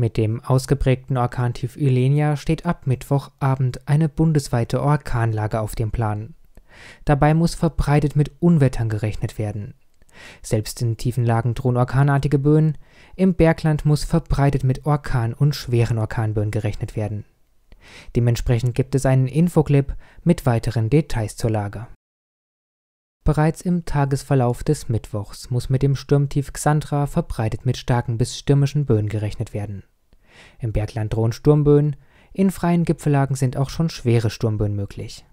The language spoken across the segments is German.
Mit dem ausgeprägten Orkantief Ilenia steht ab Mittwochabend eine bundesweite Orkanlage auf dem Plan. Dabei muss verbreitet mit Unwettern gerechnet werden. Selbst in tiefen Lagen drohen orkanartige Böen, im Bergland muss verbreitet mit Orkan- und schweren Orkanböen gerechnet werden. Dementsprechend gibt es einen Infoclip mit weiteren Details zur Lage. Bereits im Tagesverlauf des Mittwochs muss mit dem Sturmtief Xandra verbreitet mit starken bis stürmischen Böen gerechnet werden. Im Bergland drohen Sturmböen, in freien Gipfellagen sind auch schon schwere Sturmböen möglich.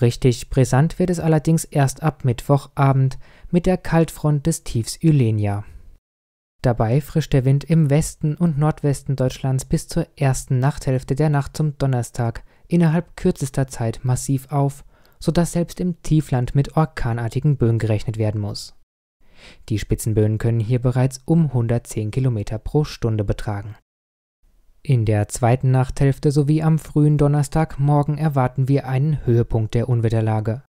Richtig brisant wird es allerdings erst ab Mittwochabend mit der Kaltfront des Tiefs Ylenia. Dabei frischt der Wind im Westen und Nordwesten Deutschlands bis zur ersten Nachthälfte der Nacht zum Donnerstag innerhalb kürzester Zeit massiv auf sodass selbst im Tiefland mit orkanartigen Böen gerechnet werden muss. Die Spitzenböen können hier bereits um 110 Kilometer pro Stunde betragen. In der zweiten Nachthälfte sowie am frühen Donnerstagmorgen erwarten wir einen Höhepunkt der Unwetterlage.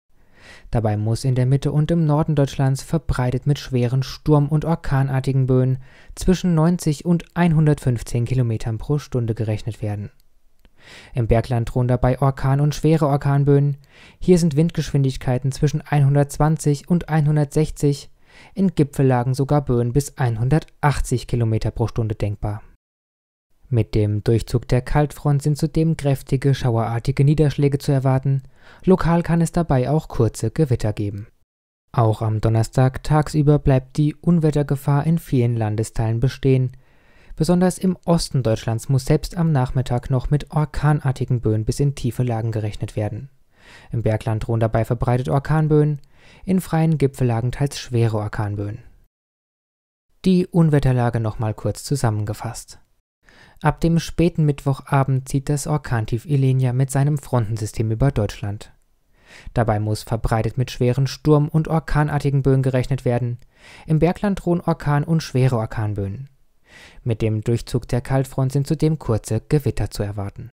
Dabei muss in der Mitte und im Norden Deutschlands verbreitet mit schweren Sturm- und orkanartigen Böen zwischen 90 und 115 Kilometern pro Stunde gerechnet werden. Im Bergland drohen dabei Orkan- und schwere Orkanböen. Hier sind Windgeschwindigkeiten zwischen 120 und 160, in Gipfellagen sogar Böen bis 180 km pro Stunde denkbar. Mit dem Durchzug der Kaltfront sind zudem kräftige, schauerartige Niederschläge zu erwarten. Lokal kann es dabei auch kurze Gewitter geben. Auch am Donnerstag tagsüber bleibt die Unwettergefahr in vielen Landesteilen bestehen. Besonders im Osten Deutschlands muss selbst am Nachmittag noch mit orkanartigen Böen bis in tiefe Lagen gerechnet werden. Im Bergland drohen dabei verbreitet Orkanböen, in freien Gipfellagen teils schwere Orkanböen. Die Unwetterlage nochmal kurz zusammengefasst. Ab dem späten Mittwochabend zieht das Orkantief Ilenia mit seinem Frontensystem über Deutschland. Dabei muss verbreitet mit schweren Sturm- und orkanartigen Böen gerechnet werden. Im Bergland drohen Orkan- und schwere Orkanböen. Mit dem Durchzug der Kaltfront sind zudem kurze Gewitter zu erwarten